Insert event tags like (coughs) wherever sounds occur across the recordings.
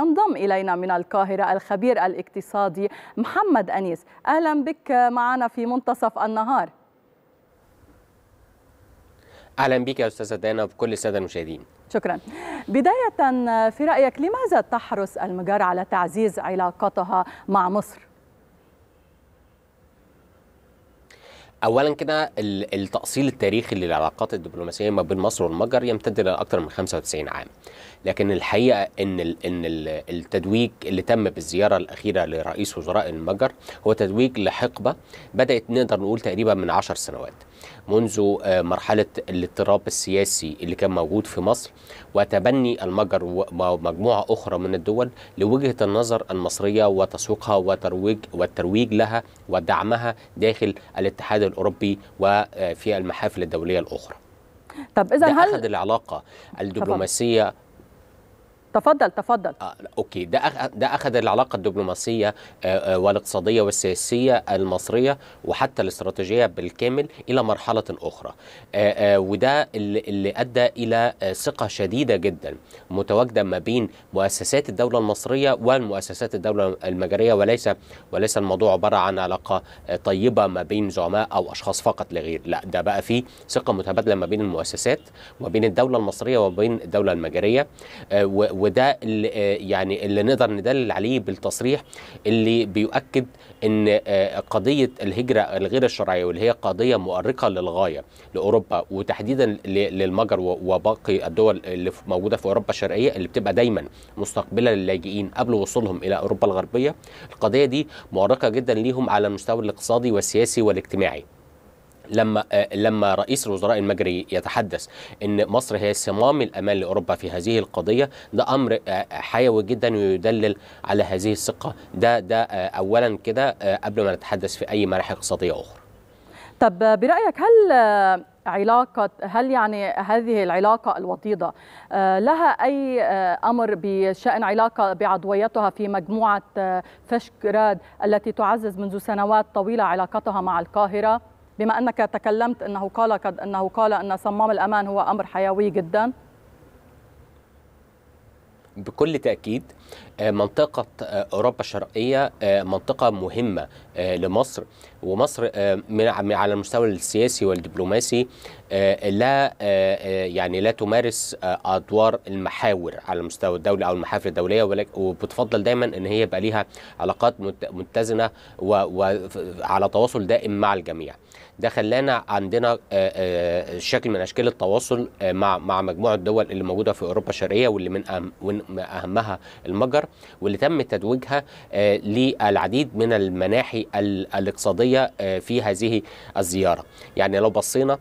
ينضم إلينا من القاهرة الخبير الاقتصادي محمد أنيس أهلا بك معنا في منتصف النهار أهلا بك يا أستاذة دانا وبكل السادة المشاهدين شكرا بداية في رأيك لماذا تحرص المجار على تعزيز علاقتها مع مصر؟ اولا كده التاصيل التاريخي للعلاقات الدبلوماسيه ما بين مصر والمجر يمتد الى اكثر من 95 عام لكن الحقيقه ان ان التدويج اللي تم بالزياره الاخيره لرئيس وزراء المجر هو تدويج لحقبه بدات نقدر نقول تقريبا من 10 سنوات منذ آه، مرحلة الاضطراب السياسي اللي كان موجود في مصر وتبني المجر ومجموعة أخرى من الدول لوجهة النظر المصرية وتسويقها وترويج والترويج لها ودعمها داخل الاتحاد الأوروبي وفي آه، المحافل الدولية الأخرى طب اذا هل اخذ العلاقه الدبلوماسيه تفضل تفضل آه اوكي ده أخ... ده اخذ العلاقه الدبلوماسيه آه،, آه والاقتصاديه والسياسيه المصريه وحتى الاستراتيجيه بالكامل الى مرحله اخرى آه آه وده اللي, اللي ادى الى آه، ثقه شديده جدا متواجده ما بين مؤسسات الدوله المصريه والمؤسسات الدوله المجريه وليس وليس الموضوع عباره عن علاقه آه، طيبه ما بين زعماء او اشخاص فقط لا غير لا ده بقى في ثقه متبادله ما بين المؤسسات وما بين الدوله المصريه وما بين الدوله المجريه آه و وده اللي آه، يعني اللي نقدر ندلل عليه بالتصريح اللي بيؤكد ان آه، قضيه الهجره الغير الشرعيه واللي هي قضيه مؤرقه للغايه لاوروبا وتحديدا للمجر وباقي الدول اللي موجوده في اوروبا الشرقيه اللي بتبقى دايما مستقبله للاجئين قبل وصولهم الى اوروبا الغربيه القضيه دي مؤرقه جدا ليهم على المستوى الاقتصادي والسياسي والاجتماعي لما آه، لما رئيس الوزراء المجري يتحدث ان مصر هي صمام الامان لاوروبا في هذه القضيه ده امر آه، حيوي جدا ويدلل على هذه الثقه ده ده آه، اولا كده قبل ما نتحدث في اي مراحل اقتصاديه اخرى. طب برايك هل علاقة هل يعني هذه العلاقة الوطيدة لها أي أمر بشأن علاقة بعضويتها في مجموعة فشكراد التي تعزز منذ سنوات طويلة علاقتها مع القاهرة؟ بما أنك تكلمت أنه قال قد أنه قال أن صمام الأمان هو أمر حيوي جدا بكل تأكيد آه، منطقة آه، أوروبا الشرقية آه، منطقة مهمة لمصر ومصر على المستوى السياسي والدبلوماسي لا يعني لا تمارس أدوار المحاور على المستوى الدولي أو المحافل الدولية وبتفضل دايما أن هي يبقى ليها علاقات متزنة وعلى تواصل دائم مع الجميع ده خلانا عندنا آه، آه، شكل من اشكال التواصل آه، مع مع مجموعه الدول اللي موجوده في اوروبا الشرقيه واللي من اهمها المجر واللي تم تتويجها للعديد من المناحي الاقتصاديه في هذه الزياره يعني لو بصينا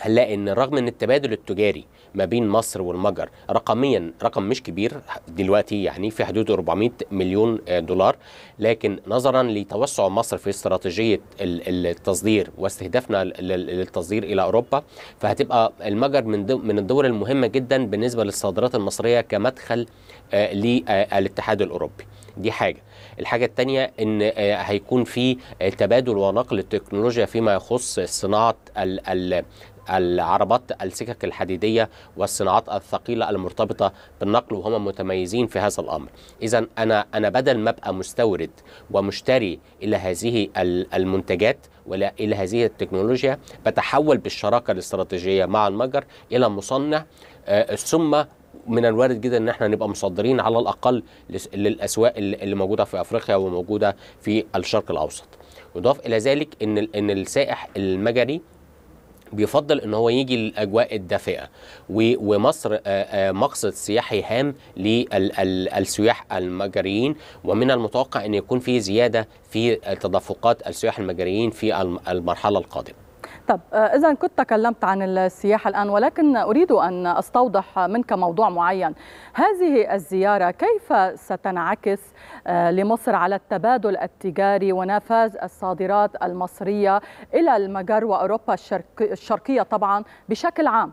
هنلاقي ان رغم ان التبادل التجاري ما بين مصر والمجر رقميا رقم مش كبير دلوقتي يعني في حدود 400 مليون دولار لكن نظرا لتوسع مصر في استراتيجيه التصدير واستهدافنا للتصدير الى اوروبا فهتبقى المجر من من الدول المهمه جدا بالنسبه للصادرات المصريه كمدخل آه، للاتحاد الاوروبي دي حاجه الحاجه الثانيه ان آه، هيكون في تبادل ونقل التكنولوجيا فيما يخص صناعه العربات السكك الحديدية والصناعات الثقيلة المرتبطة بالنقل وهم متميزين في هذا الأمر إذا أنا أنا بدل ما أبقى مستورد ومشتري إلى هذه المنتجات ولا إلى هذه التكنولوجيا بتحول بالشراكة الاستراتيجية مع المجر إلى مصنع آه، ثم من الوارد جدا ان احنا نبقى مصدرين على الاقل للاسواق اللي موجوده في افريقيا وموجوده في الشرق الاوسط يضاف الى ذلك ان ان السائح المجري بيفضل ان هو يجي للاجواء الدافئه ومصر مقصد سياحي هام للسياح المجريين ومن المتوقع ان يكون في زياده في تدفقات السياح المجريين في المرحله القادمه طب آه، إذا كنت تكلمت عن السياحة الآن ولكن أريد أن أستوضح منك موضوع معين هذه الزيارة كيف ستنعكس آه، لمصر على التبادل التجاري ونفاذ الصادرات المصرية إلى المجر وأوروبا الشرقية طبعا بشكل عام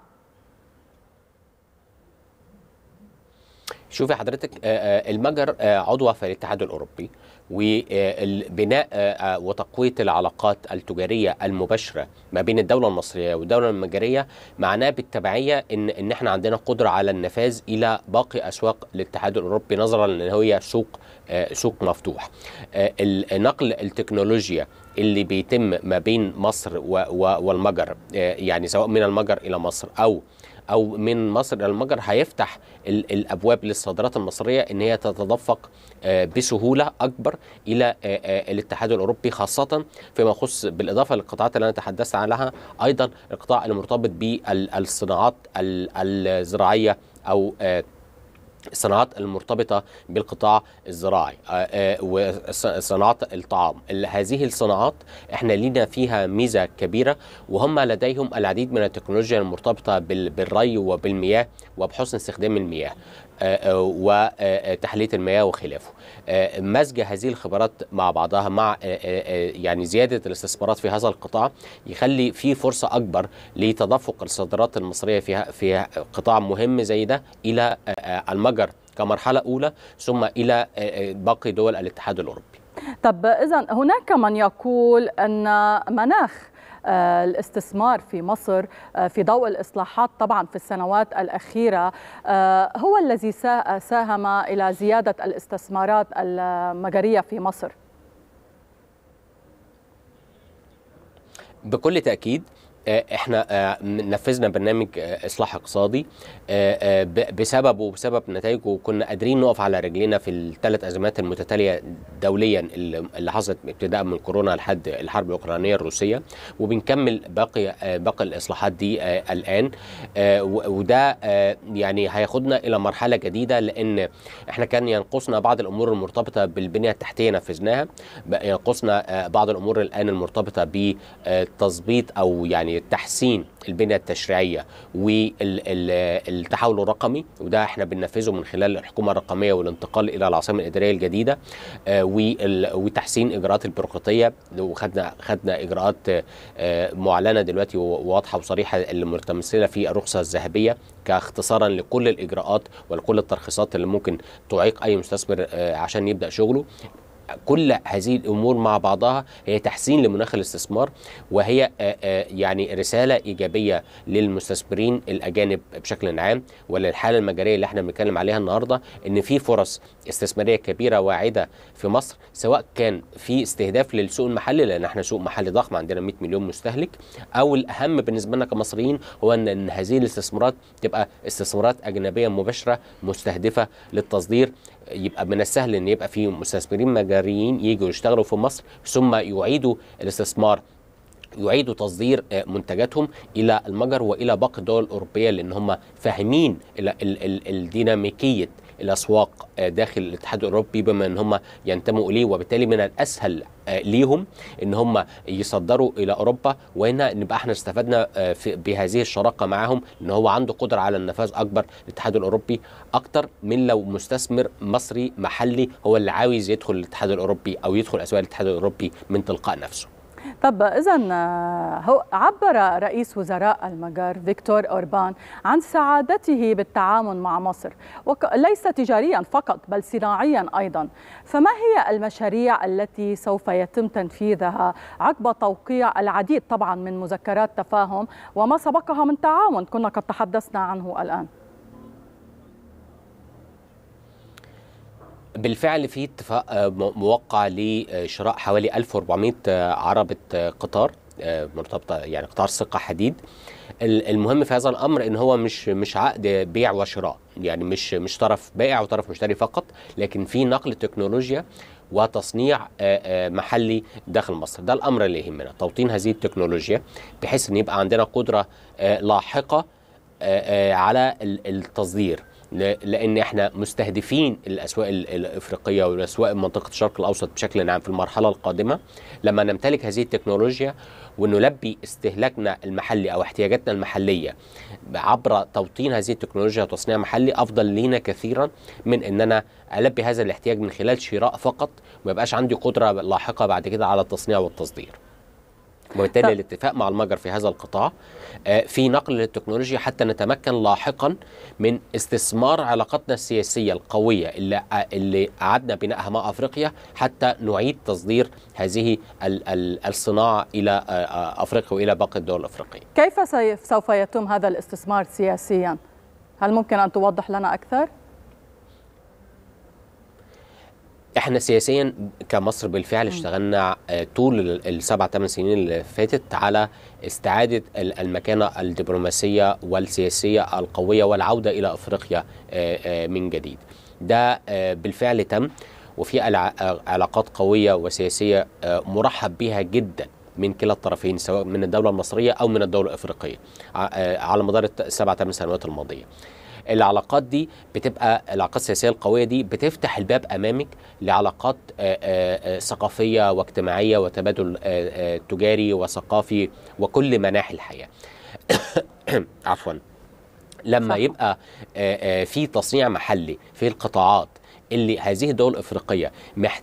شوفي حضرتك آه، المجر عضوة في الاتحاد الأوروبي وبناء آه، وتقويه العلاقات التجاريه المباشره ما بين الدوله المصريه والدوله المجريه معناه بالتبعيه ان ان احنا عندنا قدره على النفاذ الى باقي اسواق الاتحاد الاوروبي نظرا لان هي سوق آه، سوق مفتوح آه، نقل التكنولوجيا اللي بيتم ما بين مصر والمجر يعني سواء من المجر الى مصر او او من مصر الى المجر هيفتح الابواب للصادرات المصريه ان هي تتدفق آه، بسهوله اكبر الى آه، آه، الاتحاد الاوروبي خاصه فيما يخص بالاضافه للقطاعات اللي انا تحدثت عنها ايضا القطاع المرتبط بالصناعات الزراعيه او الصناعات المرتبطه بالقطاع الزراعي آه، آه، وصناعات الطعام هذه الصناعات احنا لينا فيها ميزه كبيره وهم لديهم العديد من التكنولوجيا المرتبطه بالري وبالمياه وبحسن استخدام المياه آه، آه، وتحليه آه، المياه وخلافه مزج هذه الخبرات مع بعضها مع يعني زياده الاستثمارات في هذا القطاع يخلي في فرصه اكبر لتدفق الصادرات المصريه في في قطاع مهم زي ده الى المجر كمرحله اولى ثم الى باقي دول الاتحاد الاوروبي طب اذا هناك من يقول ان مناخ آه، الاستثمار في مصر آه، في ضوء الإصلاحات طبعا في السنوات الأخيرة آه، هو الذي ساهم إلى زيادة الاستثمارات المجرية في مصر بكل تأكيد آه، احنا آه، نفذنا برنامج آه، اصلاح اقتصادي بسببه وبسبب نتائجه كنا قادرين نقف على رجلينا في الثلاث ازمات المتتاليه دوليا اللي حصلت ابتداء من كورونا لحد الحرب الاوكرانيه الروسيه وبنكمل باقي باقي الاصلاحات دي الان وده يعني هياخدنا الى مرحله جديده لان احنا كان ينقصنا بعض الامور المرتبطه بالبنيه التحتيه نفذناها ينقصنا بعض الامور الان المرتبطه بتظبيط او يعني تحسين البنيه التشريعيه والتحول الرقمي وده احنا بننفذه من خلال الحكومه الرقميه والانتقال الى العاصمه الاداريه الجديده آه، وتحسين اجراءات البيروقراطيه وخدنا خدنا اجراءات آه، معلنه دلوقتي وواضحه وصريحه اللي متمثله في الرخصه الذهبيه كاختصارا لكل الاجراءات ولكل الترخيصات اللي ممكن تعيق اي مستثمر آه، عشان يبدا شغله كل هذه الامور مع بعضها هي تحسين لمناخ الاستثمار وهي آه، آه، يعني رساله ايجابيه للمستثمرين الاجانب بشكل عام وللحاله المجاريه اللي احنا بنتكلم عليها النهارده ان في فرص استثماريه كبيره واعده في مصر سواء كان في استهداف للسوق المحلي لان احنا سوق محلي ضخم عندنا 100 مليون مستهلك او الاهم بالنسبه لنا كمصريين هو ان هذه الاستثمارات تبقى استثمارات اجنبيه مباشره مستهدفه للتصدير يبقى من السهل ان يبقى في مستثمرين مجاريين يجوا يشتغلوا في مصر ثم يعيدوا الاستثمار يعيدوا تصدير آه، منتجاتهم الى المجر والى باقي الدول الاوروبيه لان هم فاهمين الديناميكيه الاسواق آه، داخل الاتحاد الاوروبي بما ان هم ينتموا اليه وبالتالي من الاسهل آه، ليهم ان هم يصدروا الى اوروبا وهنا نبقى احنا استفدنا آه، بهذه الشراكه معاهم ان هو عنده قدره على النفاذ اكبر الاتحاد الاوروبي اكتر من لو مستثمر مصري محلي هو اللي عاوز يدخل الاتحاد الاوروبي او يدخل اسواق الاتحاد الاوروبي من تلقاء نفسه طب إذا آه، عبر رئيس وزراء المجر فيكتور أوربان عن سعادته بالتعامل مع مصر وليس تجاريا فقط بل صناعيا أيضا فما هي المشاريع التي سوف يتم تنفيذها عقب توقيع العديد طبعا من مذكرات تفاهم وما سبقها من تعاون كنا قد تحدثنا عنه الآن بالفعل في اتفاق آه، موقع لشراء حوالي 1400 آه، عربة آه، قطار مرتبطة يعني قطار ثقة حديد المهم في هذا الامر ان هو مش مش عقد بيع وشراء يعني مش مش طرف بائع وطرف مشتري فقط لكن في نقل تكنولوجيا وتصنيع محلي داخل مصر ده الامر اللي يهمنا توطين هذه التكنولوجيا بحيث ان يبقى عندنا قدره لاحقه على التصدير لان احنا مستهدفين الاسواق الافريقيه والاسواق منطقه الشرق الاوسط بشكل عام في المرحله القادمه لما نمتلك هذه التكنولوجيا ونلبي استهلاكنا المحلي او احتياجاتنا المحليه عبر توطين هذه التكنولوجيا وتصنيع محلي افضل لينا كثيرا من ان انا البي هذا الاحتياج من خلال شراء فقط وما يبقاش عندي قدره لاحقه بعد كده على التصنيع والتصدير وبالتالي الاتفاق مع المجر في هذا القطاع آه، في نقل للتكنولوجيا حتى نتمكن لاحقا من استثمار علاقاتنا السياسيه القويه اللي اللي اعدنا بنائها مع افريقيا حتى نعيد تصدير هذه الصناعه الى آه، آه، افريقيا والى باقي الدول الافريقيه. كيف سوف يتم هذا الاستثمار سياسيا؟ هل ممكن ان توضح لنا اكثر؟ احنا سياسيا كمصر بالفعل اشتغلنا آه، طول السبع ثمان سنين اللي فاتت على استعاده المكانه الدبلوماسيه والسياسيه القويه والعوده الى افريقيا آه، آه، من جديد. ده بالفعل تم وفي علاقات قويه وسياسيه مرحب بها جدا من كلا الطرفين سواء من الدوله المصريه او من الدوله الافريقيه على مدار السبع ثمان سنوات الماضيه. العلاقات دي بتبقى العلاقات السياسيه القويه دي بتفتح الباب امامك لعلاقات آه، آه، آه، ثقافيه واجتماعيه وتبادل تجاري وثقافي وكل مناحي الحياه (coughs) عفوا لما يبقى في تصنيع محلي في القطاعات اللي هذه الدول الافريقيه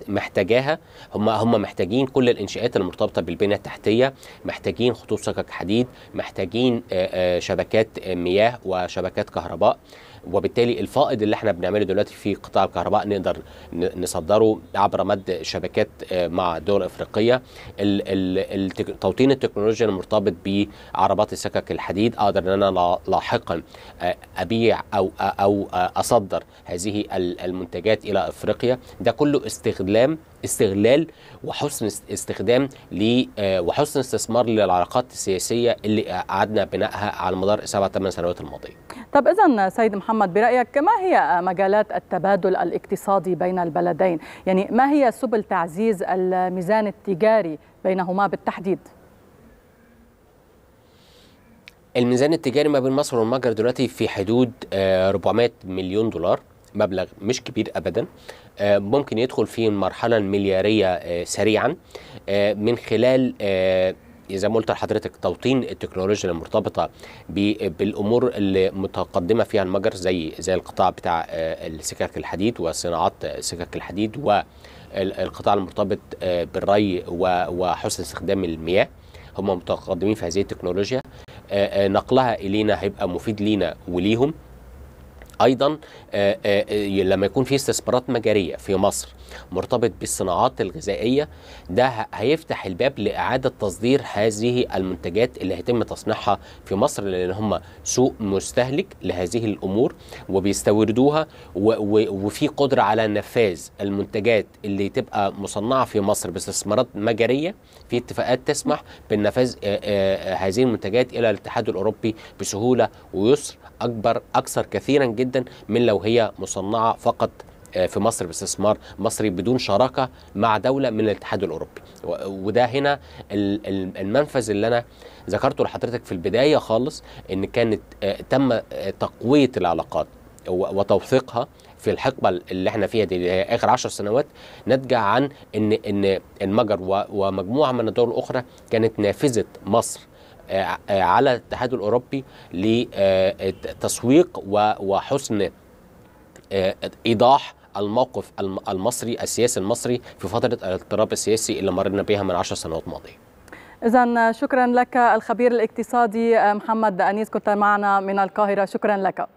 محتاجاها هم هم محتاجين كل الانشاءات المرتبطه بالبنيه التحتيه محتاجين خطوط سكك حديد محتاجين شبكات مياه وشبكات كهرباء وبالتالي الفائض اللي احنا بنعمله دلوقتي في قطاع الكهرباء نقدر نصدره عبر مد شبكات مع دول افريقيه توطين التكنولوجيا المرتبط بعربات السكك الحديد اقدر ان انا لاحقا ابيع او او اصدر هذه المنتجات الولايات الى افريقيا ده كله استخدام استغلال وحسن استخدام ل آه، وحسن استثمار للعلاقات السياسيه اللي قعدنا بنائها على مدار سبع ثمان سنوات الماضيه. طب اذا سيد محمد برايك ما هي مجالات التبادل الاقتصادي بين البلدين؟ يعني ما هي سبل تعزيز الميزان التجاري بينهما بالتحديد؟ الميزان التجاري ما بين مصر والمجر دلوقتي في حدود 400 آه، مليون دولار مبلغ مش كبير ابدا آه، ممكن يدخل فيه المرحله الملياريه آه، سريعا آه، من خلال زي ما قلت لحضرتك توطين التكنولوجيا المرتبطه بالامور المتقدمه فيها المجر زي زي القطاع بتاع سكك الحديد وصناعات سكك الحديد والقطاع المرتبط بالري وحسن استخدام المياه هم متقدمين في هذه التكنولوجيا نقلها الينا هيبقى مفيد لينا وليهم ايضا آه، آه، آه، لما يكون في استثمارات مجاريه في مصر مرتبط بالصناعات الغذائيه ده هيفتح الباب لاعاده تصدير هذه المنتجات اللي هيتم تصنيعها في مصر لان هم سوق مستهلك لهذه الامور وبيستوردوها وفي قدره على نفاذ المنتجات اللي تبقى مصنعه في مصر باستثمارات مجاريه في اتفاقات تسمح بالنفاذ هذه المنتجات الى الاتحاد الاوروبي بسهوله ويسر اكبر اكثر كثيرا جدا جدا من لو هي مصنعه فقط آه، في مصر باستثمار مصري بدون شراكه مع دوله من الاتحاد الاوروبي وده هنا المنفذ اللي انا ذكرته لحضرتك في البدايه خالص ان كانت آه، تم آه، تقويه العلاقات وتوثيقها في الحقبه اللي احنا فيها دي اخر 10 سنوات ناتجه عن ان ان المجر ومجموعه من الدول الاخرى كانت نافذه مصر على الاتحاد الاوروبي لتسويق وحسن ايضاح الموقف المصري السياسي المصري في فتره الاضطراب السياسي اللي مرنا بها من 10 سنوات ماضيه. اذا شكرا لك الخبير الاقتصادي محمد انيس كنت معنا من القاهره شكرا لك.